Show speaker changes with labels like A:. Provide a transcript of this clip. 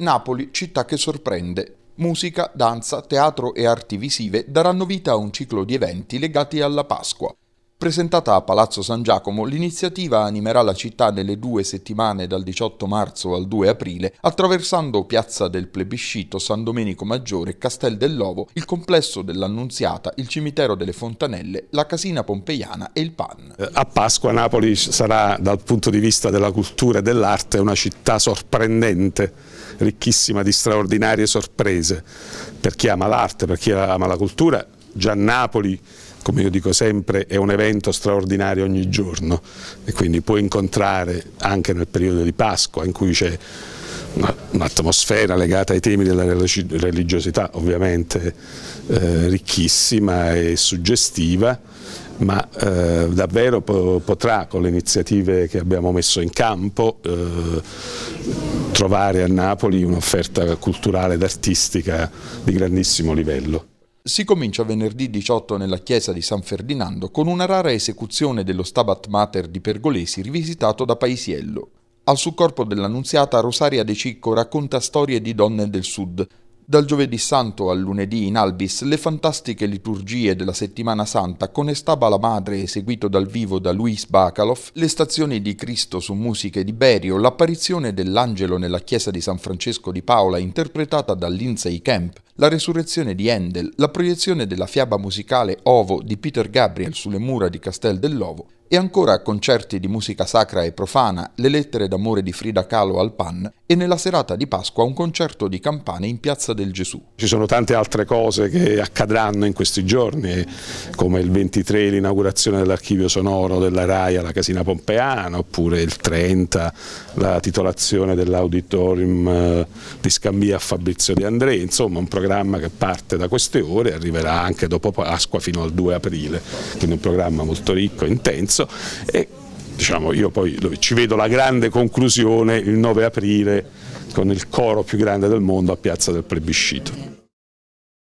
A: Napoli, città che sorprende. Musica, danza, teatro e arti visive daranno vita a un ciclo di eventi legati alla Pasqua. Presentata a Palazzo San Giacomo, l'iniziativa animerà la città nelle due settimane dal 18 marzo al 2 aprile, attraversando Piazza del Plebiscito, San Domenico Maggiore, Castel dell'Ovo, il complesso dell'Annunziata, il cimitero delle Fontanelle, la Casina Pompeiana e il PAN.
B: A Pasqua Napoli sarà, dal punto di vista della cultura e dell'arte, una città sorprendente ricchissima di straordinarie sorprese per chi ama l'arte, per chi ama la cultura, già Napoli come io dico sempre, è un evento straordinario ogni giorno e quindi puoi incontrare anche nel periodo di Pasqua in cui c'è un'atmosfera legata ai temi della religiosità ovviamente eh, ricchissima e suggestiva ma eh, davvero po potrà con le iniziative che abbiamo messo in campo eh, trovare a Napoli un'offerta culturale ed artistica di grandissimo livello.
A: Si comincia venerdì 18 nella chiesa di San Ferdinando con una rara esecuzione dello Stabat Mater di Pergolesi rivisitato da Paisiello. Al suo corpo dell'Annunziata Rosaria De Cicco racconta storie di donne del Sud, dal giovedì santo al lunedì in Albis, le fantastiche liturgie della Settimana Santa con Estaba la Madre eseguito dal vivo da Luis Bacalov, le stazioni di Cristo su musiche di Berio, l'apparizione dell'angelo nella chiesa di San Francesco di Paola interpretata da Lindsay Kemp, la resurrezione di Handel, la proiezione della fiaba musicale Ovo di Peter Gabriel sulle mura di Castel dell'Ovo e ancora concerti di musica sacra e profana, le lettere d'amore di Frida Kahlo al Pan e nella serata di Pasqua un concerto di campane in Piazza del Gesù. Ci sono tante altre cose che
B: accadranno in questi giorni, come il 23 l'inaugurazione dell'archivio sonoro della RAI alla Casina Pompeana, oppure il 30 la titolazione dell'auditorium eh, di Scambia a Fabrizio De André, insomma un programma che parte da queste ore e arriverà anche dopo Pasqua fino al 2 aprile, quindi un programma molto ricco, e intenso stesso e diciamo, io poi ci vedo la grande conclusione il 9 aprile con il coro più grande del mondo a Piazza del Plebiscito.